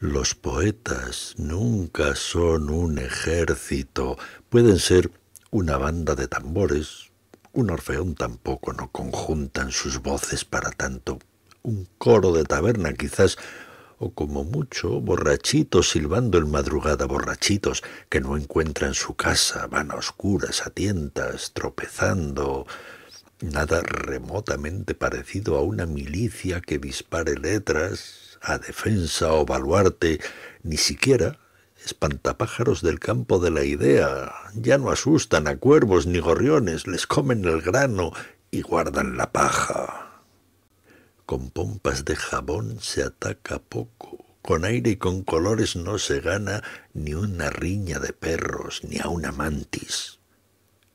Los poetas nunca son un ejército, pueden ser una banda de tambores, un orfeón tampoco no conjuntan sus voces para tanto, un coro de taberna quizás, o como mucho, borrachitos silbando en madrugada, borrachitos que no encuentran su casa, van a oscuras, a tientas, tropezando, nada remotamente parecido a una milicia que dispare letras a defensa o baluarte, ni siquiera espantapájaros del campo de la idea. Ya no asustan a cuervos ni gorriones, les comen el grano y guardan la paja. Con pompas de jabón se ataca poco, con aire y con colores no se gana ni una riña de perros ni a una mantis.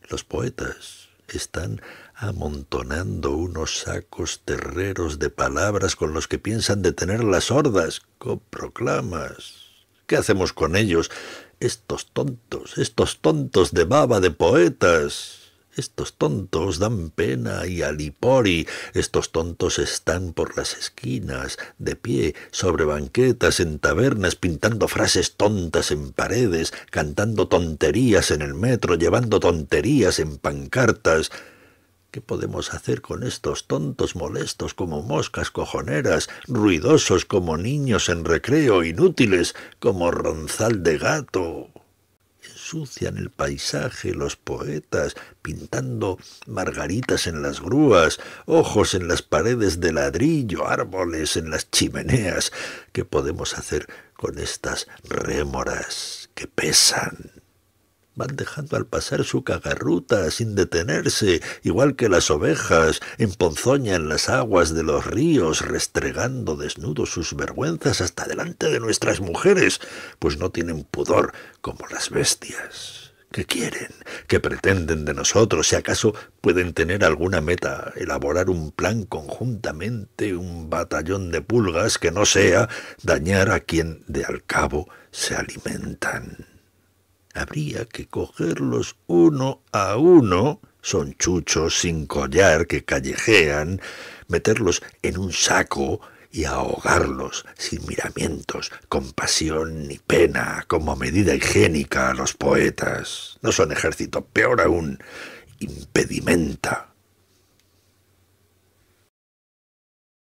Los poetas están amontonando unos sacos terreros de palabras con los que piensan detener las hordas, coproclamas. ¿Qué hacemos con ellos? Estos tontos, estos tontos de baba de poetas. Estos tontos dan pena y alipori, estos tontos están por las esquinas, de pie, sobre banquetas, en tabernas, pintando frases tontas en paredes, cantando tonterías en el metro, llevando tonterías en pancartas. ¿Qué podemos hacer con estos tontos molestos como moscas cojoneras, ruidosos como niños en recreo, inútiles como ronzal de gato? Sucian el paisaje, los poetas, pintando margaritas en las grúas, ojos en las paredes de ladrillo, árboles en las chimeneas. ¿Qué podemos hacer con estas rémoras que pesan? Van dejando al pasar su cagarruta sin detenerse, igual que las ovejas, en las aguas de los ríos, restregando desnudos sus vergüenzas hasta delante de nuestras mujeres, pues no tienen pudor como las bestias. ¿Qué quieren? ¿Qué pretenden de nosotros? Si acaso pueden tener alguna meta, elaborar un plan conjuntamente, un batallón de pulgas que no sea dañar a quien de al cabo se alimentan habría que cogerlos uno a uno, son chuchos sin collar que callejean, meterlos en un saco y ahogarlos sin miramientos, compasión ni pena, como medida higiénica a los poetas. No son ejército, peor aún, impedimenta